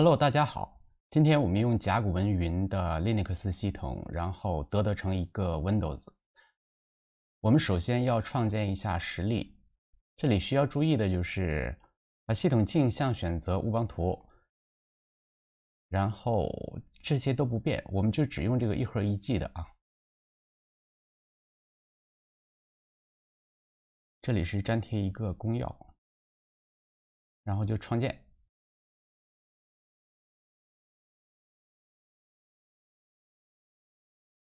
Hello，大家好。今天我们用甲骨文云的 Linux 系统，然后得得成一个 Windows。我们首先要创建一下实例。这里需要注意的就是，把系统镜像选择乌邦图，然后这些都不变，我们就只用这个一核一 G 的啊。这里是粘贴一个公钥，然后就创建。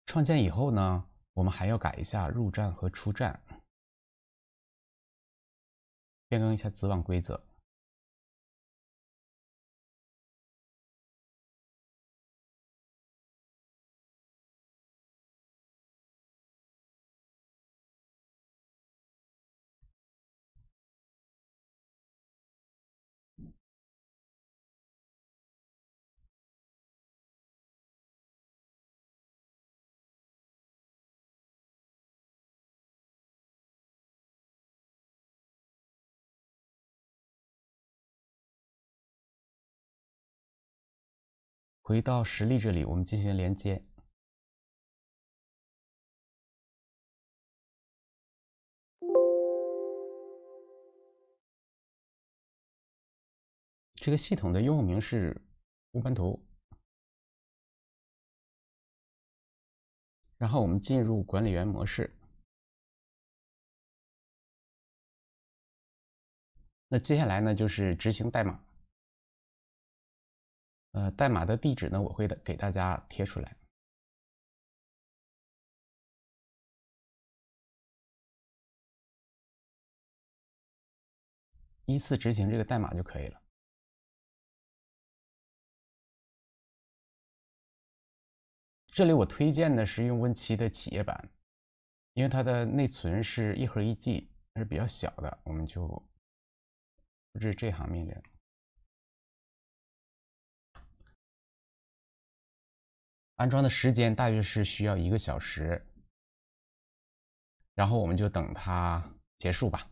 创建以后呢，我们还要改一下入站和出站，变更一下子网规则。回到实例这里，我们进行连接。这个系统的用户名是乌班图，然后我们进入管理员模式。那接下来呢，就是执行代码。呃，代码的地址呢，我会的给大家贴出来，依次执行这个代码就可以了。这里我推荐的是用 Win7 的企业版，因为它的内存是一核一 G，还是比较小的，我们就入这行命令。安装的时间大约是需要一个小时，然后我们就等它结束吧。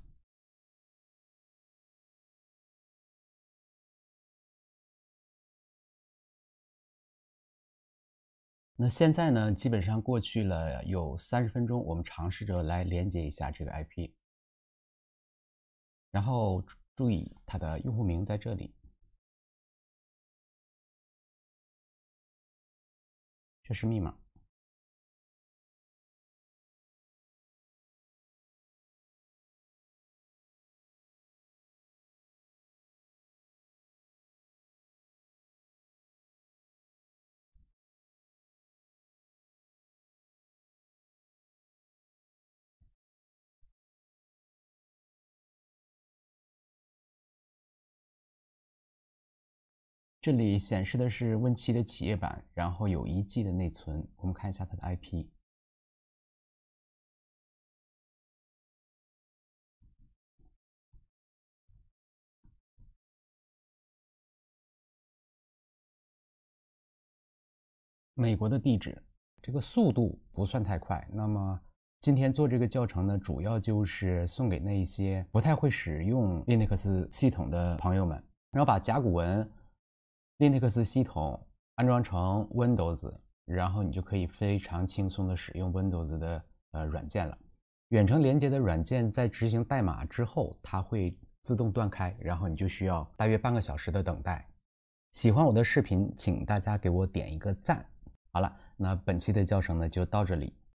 那现在呢，基本上过去了有三十分钟，我们尝试着来连接一下这个 IP，然后注意它的用户名在这里。这是密码。这里显示的是 Win7 的企业版，然后有一 G 的内存。我们看一下它的 IP，美国的地址，这个速度不算太快。那么今天做这个教程呢，主要就是送给那些不太会使用 Linux 系统的朋友们，然后把甲骨文。Linux 系统安装成 Windows，然后你就可以非常轻松地使用 Windows 的呃软件了。远程连接的软件在执行代码之后，它会自动断开，然后你就需要大约半个小时的等待。喜欢我的视频，请大家给我点一个赞。好了，那本期的教程呢就到这里。